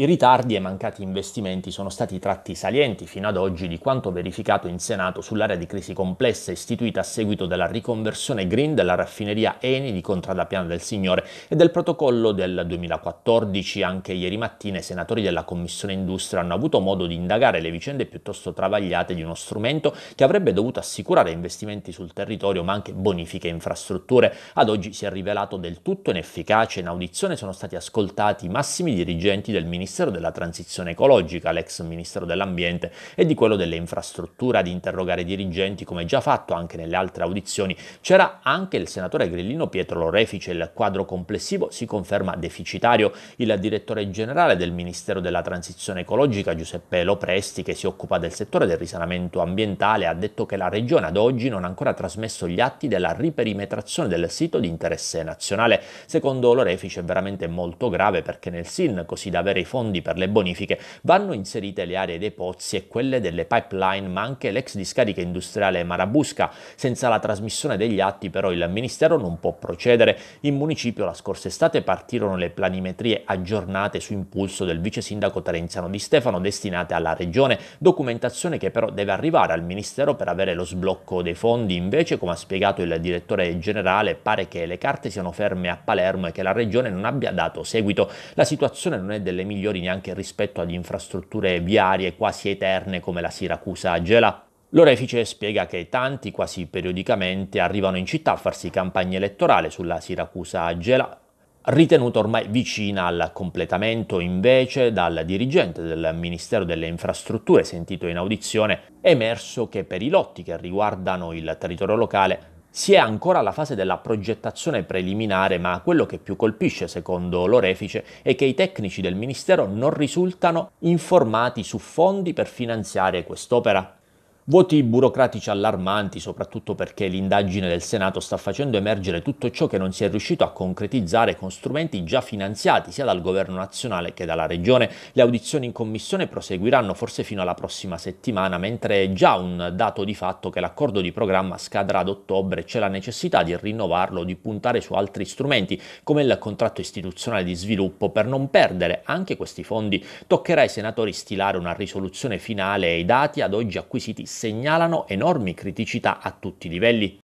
I ritardi e mancati investimenti sono stati tratti salienti fino ad oggi di quanto verificato in Senato sull'area di crisi complessa istituita a seguito della riconversione green della raffineria Eni di Contradapiana del Signore e del protocollo del 2014. Anche ieri mattina i senatori della Commissione Industria hanno avuto modo di indagare le vicende piuttosto travagliate di uno strumento che avrebbe dovuto assicurare investimenti sul territorio ma anche bonifiche e infrastrutture. Ad oggi si è rivelato del tutto inefficace. In audizione sono stati ascoltati i massimi dirigenti del Ministero Ministero della Transizione Ecologica, l'ex Ministero dell'Ambiente e di quello delle Infrastrutture ad interrogare i dirigenti, come già fatto anche nelle altre audizioni. C'era anche il senatore grillino Pietro Lorefice, il quadro complessivo si conferma deficitario. Il direttore generale del Ministero della Transizione Ecologica, Giuseppe Lopresti, che si occupa del settore del risanamento ambientale, ha detto che la Regione ad oggi non ha ancora trasmesso gli atti della riperimetrazione del sito di interesse nazionale. Secondo Lorefice è veramente molto grave perché nel SIN, così da avere i fondi per le bonifiche vanno inserite le aree dei pozzi e quelle delle pipeline, ma anche l'ex discarica industriale Marabusca. Senza la trasmissione degli atti però il Ministero non può procedere. In municipio la scorsa estate partirono le planimetrie aggiornate su impulso del vice sindaco Terenziano Di Stefano destinate alla regione, documentazione che però deve arrivare al Ministero per avere lo sblocco dei fondi. Invece, come ha spiegato il direttore generale, pare che le carte siano ferme a Palermo e che la regione non abbia dato seguito. La situazione non è delle migliori migliori neanche rispetto ad infrastrutture viarie quasi eterne come la Siracusa Gela. L'orefice spiega che tanti, quasi periodicamente, arrivano in città a farsi campagna elettorale sulla Siracusa Gela. ritenuta ormai vicina al completamento. Invece, dal dirigente del Ministero delle Infrastrutture, sentito in audizione, è emerso che per i lotti che riguardano il territorio locale si è ancora alla fase della progettazione preliminare, ma quello che più colpisce, secondo l'orefice, è che i tecnici del Ministero non risultano informati su fondi per finanziare quest'opera. Vuoti burocratici allarmanti, soprattutto perché l'indagine del Senato sta facendo emergere tutto ciò che non si è riuscito a concretizzare con strumenti già finanziati sia dal governo nazionale che dalla regione. Le audizioni in commissione proseguiranno forse fino alla prossima settimana, mentre è già un dato di fatto che l'accordo di programma scadrà ad ottobre e c'è la necessità di rinnovarlo, di puntare su altri strumenti come il contratto istituzionale di sviluppo per non perdere anche questi fondi. Toccherà ai senatori stilare una risoluzione finale e i dati ad oggi acquisiti segnalano enormi criticità a tutti i livelli.